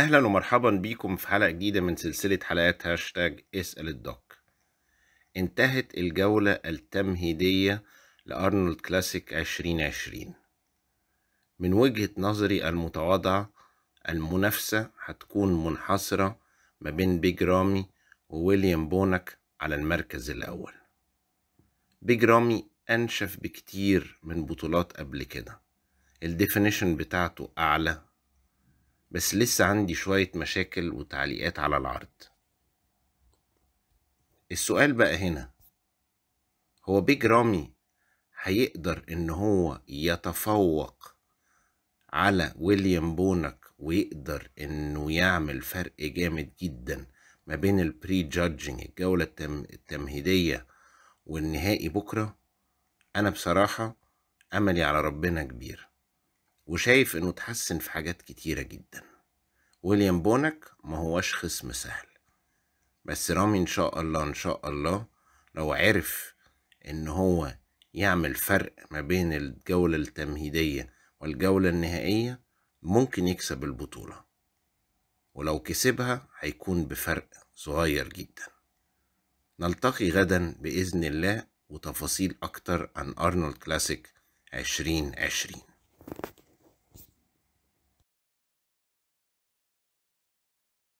اهلا ومرحبا بيكم في حلقه جديده من سلسله حلقات هاشتاج اسال الدك انتهت الجوله التمهيديه لارنولد كلاسيك 2020 من وجهه نظري المتواضعه المنافسه هتكون منحصره ما بين بيج رامي وويليام بونك على المركز الاول بيج رامي انشف بكتير من بطولات قبل كده الديفينيشن بتاعته اعلى بس لسه عندي شوية مشاكل وتعليقات على العرض السؤال بقى هنا هو بيج رامي هيقدر ان هو يتفوق على ويليام بونك ويقدر انه يعمل فرق جامد جدا ما بين البري جادجنج الجولة التمهيدية والنهائي بكرة انا بصراحة املي على ربنا كبير وشايف انه اتحسن في حاجات كتيرة جدا ويليام بونك ما هوش خصم سهل بس رامي ان شاء الله ان شاء الله لو عرف ان هو يعمل فرق ما بين الجولة التمهيدية والجولة النهائية ممكن يكسب البطولة ولو كسبها هيكون بفرق صغير جدا نلتقي غدا بإذن الله وتفاصيل أكتر عن أرنولد كلاسيك 2020